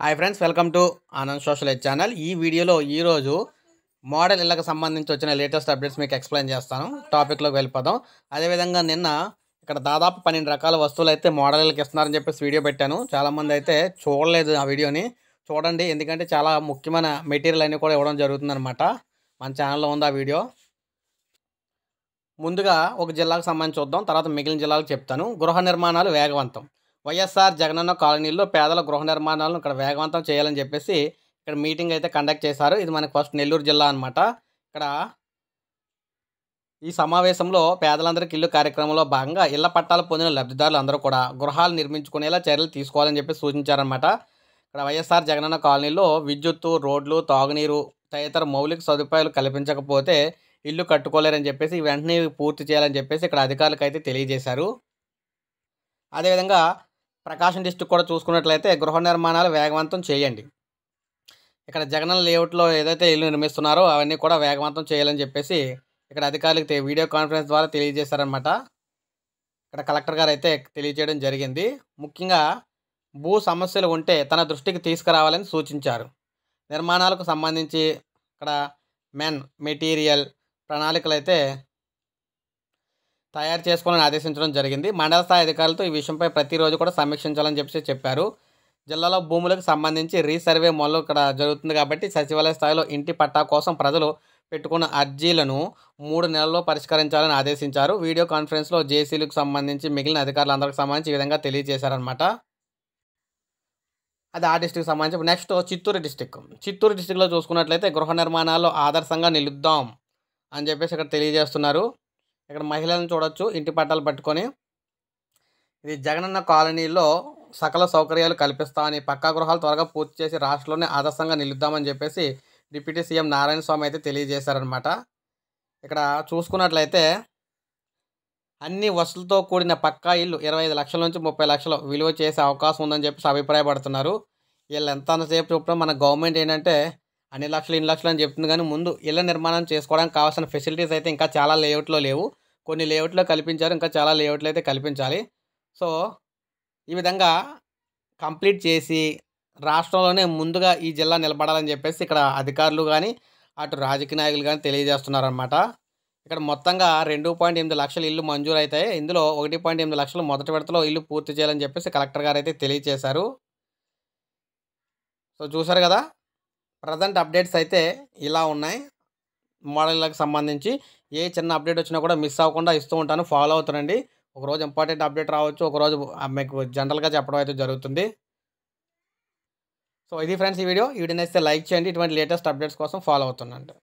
hi friends welcome to Anand social ed channel ఈ వీడియోలో ఈరోజు మోడల్ ఇళ్ళకి సంబంధించి వచ్చిన లేటెస్ట్ అప్డేట్స్ మీకు ఎక్స్ప్లెయిన్ చేస్తాను టాపిక్లోకి వెళ్ళిపోదాం అదేవిధంగా నిన్న ఇక్కడ దాదాపు పన్నెండు రకాల వస్తువులు అయితే మోడల్ ఇళ్ళకి ఇస్తున్నారని చెప్పేసి వీడియో పెట్టాను చాలామంది అయితే చూడలేదు ఆ వీడియోని చూడండి ఎందుకంటే చాలా ముఖ్యమైన మెటీరియల్ అన్నీ కూడా ఇవ్వడం అనమాట మన ఛానల్లో ఉంది ఆ వీడియో ముందుగా ఒక జిల్లాకు సంబంధించి చూద్దాం తర్వాత మిగిలిన జిల్లాలకు చెప్తాను గృహ నిర్మాణాలు వేగవంతం వైఎస్ఆర్ జగనన్న కాలనీలో పేదల గృహ నిర్మాణాలను ఇక్కడ వేగవంతం చేయాలని చెప్పేసి ఇక్కడ మీటింగ్ అయితే కండక్ట్ చేశారు ఇది మనకు ఫస్ట్ నెల్లూరు జిల్లా అనమాట ఇక్కడ ఈ సమావేశంలో పేదలందరికీ ఇల్లు కార్యక్రమంలో భాగంగా ఇళ్ల పట్టాలు పొందిన లబ్ధిదారులు అందరూ కూడా గృహాలు నిర్మించుకునేలా చర్యలు తీసుకోవాలని చెప్పి సూచించారనమాట ఇక్కడ వైఎస్ఆర్ జగనన్న కాలనీలో విద్యుత్తు రోడ్లు తాగునీరు తదితర మౌలిక సదుపాయాలు కల్పించకపోతే ఇల్లు కట్టుకోలేరని చెప్పేసి వెంటనే పూర్తి చేయాలని చెప్పేసి ఇక్కడ అధికారులకు అయితే తెలియజేశారు అదేవిధంగా ప్రకాశం డిస్టిక్ కూడా చూసుకున్నట్లయితే గృహ నిర్మాణాలు వేగవంతం చేయండి ఇక్కడ జగన్ లేఅవుట్లో ఏదైతే ఇల్లు నిర్మిస్తున్నారో అవన్నీ కూడా వేగవంతం చేయాలని చెప్పేసి ఇక్కడ అధికారులకు వీడియో కాన్ఫరెన్స్ ద్వారా తెలియజేశారనమాట ఇక్కడ కలెక్టర్ గారు అయితే తెలియజేయడం జరిగింది ముఖ్యంగా భూ సమస్యలు ఉంటే తన దృష్టికి తీసుకురావాలని సూచించారు నిర్మాణాలకు సంబంధించి ఇక్కడ మెన్ మెటీరియల్ ప్రణాళికలు అయితే తయారు చేసుకోవాలని ఆదేశించడం జరిగింది మండల స్థాయి అధికారులతో ఈ విషయంపై ప్రతిరోజు కూడా సమీక్షించాలని చెప్పి చెప్పారు జిల్లాలో భూములకు సంబంధించి రీసర్వే మొదలు ఇక్కడ జరుగుతుంది కాబట్టి సచివాలయ స్థాయిలో ఇంటి పట్టా కోసం ప్రజలు పెట్టుకున్న అర్జీలను మూడు నెలల్లో పరిష్కరించాలని ఆదేశించారు వీడియో కాన్ఫరెన్స్లో జేసీలకు సంబంధించి మిగిలిన అధికారులందరికి సంబంధించి ఈ విధంగా తెలియజేశారనమాట అది ఆ డిస్టిక్ సంబంధించి నెక్స్ట్ చిత్తూరు డిస్టిక్ చిత్తూరు డిస్టిక్లో చూసుకున్నట్లయితే గృహ నిర్మాణాల్లో ఆదర్శంగా నిలుద్దాం అని చెప్పేసి ఇక్కడ తెలియజేస్తున్నారు ఇక్కడ మహిళలను చూడొచ్చు ఇంటి పట్టాలు పట్టుకొని ఇది జగనన్న కాలనీలో సకల సౌకర్యాలు కల్పిస్తామని పక్కా గృహాలు త్వరగా పూర్తి చేసి రాష్ట్రంలోనే ఆదర్శంగా నిలుద్దామని చెప్పేసి డిప్యూటీ సీఎం నారాయణ స్వామి అయితే తెలియజేశారనమాట ఇక్కడ చూసుకున్నట్లయితే అన్ని వసతులతో కూడిన పక్కా ఇల్లు ఇరవై ఐదు లక్షల నుంచి ముప్పై లక్షలు విలువ చేసే అవకాశం ఉందని చెప్పేసి అభిప్రాయపడుతున్నారు వీళ్ళు ఎంతసేపు చూపడం మన గవర్నమెంట్ ఏంటంటే అన్ని లక్షలు ఇన్ని లక్షలు అని చెప్తుంది కానీ ముందు ఇళ్ళ నిర్మాణం చేసుకోవడానికి కావాల్సిన ఫెసిలిటీస్ అయితే ఇంకా చాలా లేఅవుట్లో లేవు కొన్ని లేఅవుట్లో కల్పించారు ఇంకా చాలా లేఅవుట్లు అయితే కల్పించాలి సో ఈ విధంగా కంప్లీట్ చేసి రాష్ట్రంలోనే ముందుగా ఈ జిల్లా నిలబడాలని చెప్పేసి ఇక్కడ అధికారులు కానీ అటు రాజకీయ నాయకులు కానీ తెలియజేస్తున్నారనమాట ఇక్కడ మొత్తంగా రెండు పాయింట్ ఎనిమిది లక్షల ఇల్లు మంజూరు అవుతాయి ఇందులో ఒకటి పాయింట్ ఎనిమిది లక్షలు మొదటి విడతలో ఇల్లు పూర్తి చేయాలని చెప్పేసి కలెక్టర్ గారు అయితే తెలియజేశారు సో చూసారు కదా ప్రజెంట్ అప్డేట్స్ అయితే ఇలా ఉన్నాయి మోడళ్ళకు సంబంధించి ఏ చిన్న అప్డేట్ వచ్చినా కూడా మిస్ అవ్వకుండా ఇస్తూ ఉంటాను ఫాలో అవుతానండి ఒకరోజు ఇంపార్టెంట్ అప్డేట్ రావచ్చు ఒకరోజు మీకు జనరల్గా చెప్పడం అయితే జరుగుతుంది సో ఇది ఫ్రెండ్స్ ఈ వీడియో ఈ వీడియో లైక్ చేయండి ఇటువంటి లేటెస్ట్ అప్డేట్స్ కోసం ఫాలో అవుతుందండి